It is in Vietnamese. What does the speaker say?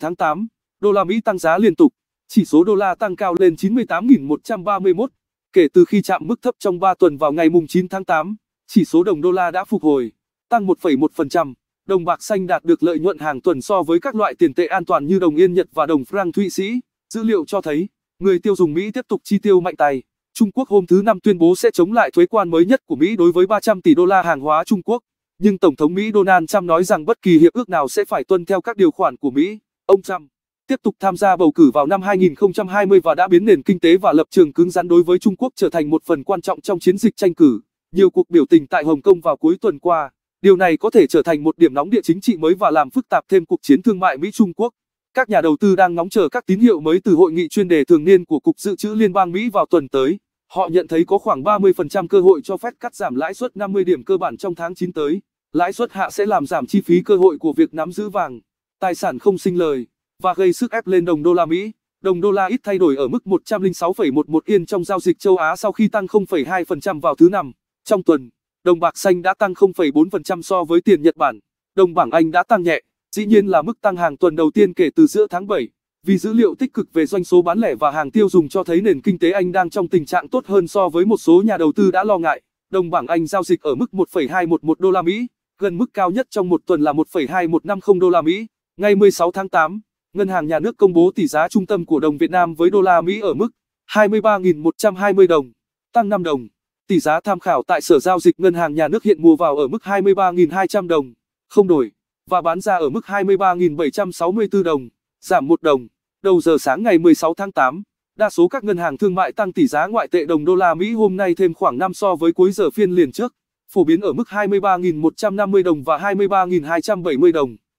Tháng 8, đô la Mỹ tăng giá liên tục, chỉ số đô la tăng cao lên 98.131. Kể từ khi chạm mức thấp trong 3 tuần vào ngày 9 tháng 8, chỉ số đồng đô la đã phục hồi, tăng 1,1%. Đồng bạc xanh đạt được lợi nhuận hàng tuần so với các loại tiền tệ an toàn như đồng yên Nhật và đồng franc Thụy Sĩ. Dữ liệu cho thấy, người tiêu dùng Mỹ tiếp tục chi tiêu mạnh tay. Trung Quốc hôm thứ Năm tuyên bố sẽ chống lại thuế quan mới nhất của Mỹ đối với 300 tỷ đô la hàng hóa Trung Quốc, nhưng Tổng thống Mỹ Donald Trump nói rằng bất kỳ hiệp ước nào sẽ phải tuân theo các điều khoản của Mỹ. Ông Trump tiếp tục tham gia bầu cử vào năm 2020 và đã biến nền kinh tế và lập trường cứng rắn đối với Trung Quốc trở thành một phần quan trọng trong chiến dịch tranh cử. Nhiều cuộc biểu tình tại Hồng Kông vào cuối tuần qua, điều này có thể trở thành một điểm nóng địa chính trị mới và làm phức tạp thêm cuộc chiến thương mại Mỹ-Trung Quốc. Các nhà đầu tư đang ngóng chờ các tín hiệu mới từ hội nghị chuyên đề thường niên của Cục Dự trữ Liên bang Mỹ vào tuần tới. Họ nhận thấy có khoảng 30% cơ hội cho phép cắt giảm lãi suất 50 điểm cơ bản trong tháng 9 tới. Lãi suất hạ sẽ làm giảm chi phí cơ hội của việc nắm giữ vàng tài sản không sinh lời, và gây sức ép lên đồng đô la Mỹ. Đồng đô la ít thay đổi ở mức 106,11 yên trong giao dịch châu Á sau khi tăng 0,2% vào thứ năm. Trong tuần, đồng bạc xanh đã tăng 0,4% so với tiền Nhật Bản. Đồng bảng Anh đã tăng nhẹ, dĩ nhiên là mức tăng hàng tuần đầu tiên kể từ giữa tháng 7. Vì dữ liệu tích cực về doanh số bán lẻ và hàng tiêu dùng cho thấy nền kinh tế Anh đang trong tình trạng tốt hơn so với một số nhà đầu tư đã lo ngại. Đồng bảng Anh giao dịch ở mức 1,211 đô la Mỹ, gần mức cao nhất trong một tuần là 1,2150 đô la Mỹ. Ngày 16 tháng 8, Ngân hàng Nhà nước công bố tỷ giá trung tâm của đồng Việt Nam với đô la Mỹ ở mức 23.120 đồng, tăng 5 đồng. Tỷ giá tham khảo tại Sở Giao dịch Ngân hàng Nhà nước hiện mua vào ở mức 23.200 đồng, không đổi, và bán ra ở mức 23.764 đồng, giảm 1 đồng. Đầu giờ sáng ngày 16 tháng 8, đa số các ngân hàng thương mại tăng tỷ giá ngoại tệ đồng đô la Mỹ hôm nay thêm khoảng 5 so với cuối giờ phiên liền trước, phổ biến ở mức 23.150 đồng và 23.270 đồng.